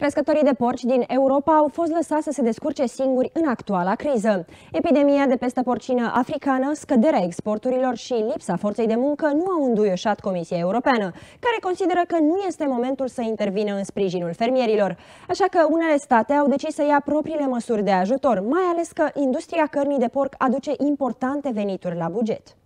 Crescătorii de porci din Europa au fost lăsați să se descurce singuri în actuala criză. Epidemia de peste porcină africană, scăderea exporturilor și lipsa forței de muncă nu au înduioșat Comisia Europeană, care consideră că nu este momentul să intervină în sprijinul fermierilor. Așa că unele state au decis să ia propriile măsuri de ajutor, mai ales că industria cărnii de porc aduce importante venituri la buget.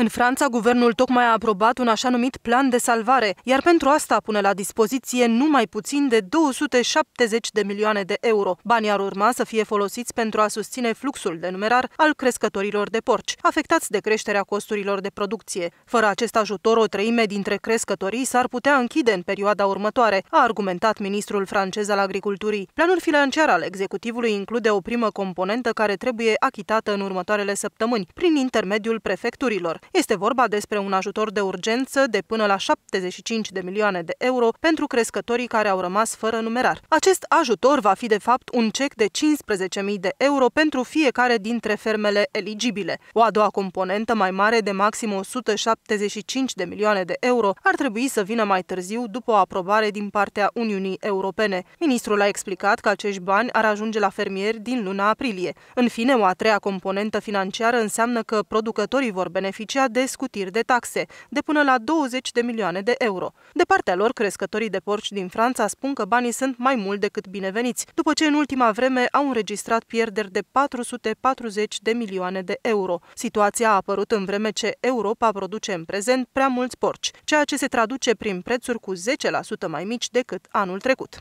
În Franța, guvernul tocmai a aprobat un așa numit plan de salvare, iar pentru asta pune la dispoziție numai puțin de 270 de milioane de euro. Banii ar urma să fie folosiți pentru a susține fluxul de numerar al crescătorilor de porci, afectați de creșterea costurilor de producție. Fără acest ajutor, o treime dintre crescătorii s-ar putea închide în perioada următoare, a argumentat ministrul francez al agriculturii. Planul financiar al executivului include o primă componentă care trebuie achitată în următoarele săptămâni, prin intermediul prefecturilor. Este vorba despre un ajutor de urgență de până la 75 de milioane de euro pentru crescătorii care au rămas fără numerar. Acest ajutor va fi de fapt un cec de 15.000 de euro pentru fiecare dintre fermele eligibile. O a doua componentă mai mare de maxim 175 de milioane de euro ar trebui să vină mai târziu după o aprobare din partea Uniunii Europene. Ministrul a explicat că acești bani ar ajunge la fermieri din luna aprilie. În fine, o a treia componentă financiară înseamnă că producătorii vor beneficia beneficia de scutiri de taxe, de până la 20 de milioane de euro. De partea lor, crescătorii de porci din Franța spun că banii sunt mai mult decât bineveniți, după ce în ultima vreme au înregistrat pierderi de 440 de milioane de euro. Situația a apărut în vreme ce Europa produce în prezent prea mulți porci, ceea ce se traduce prin prețuri cu 10% mai mici decât anul trecut.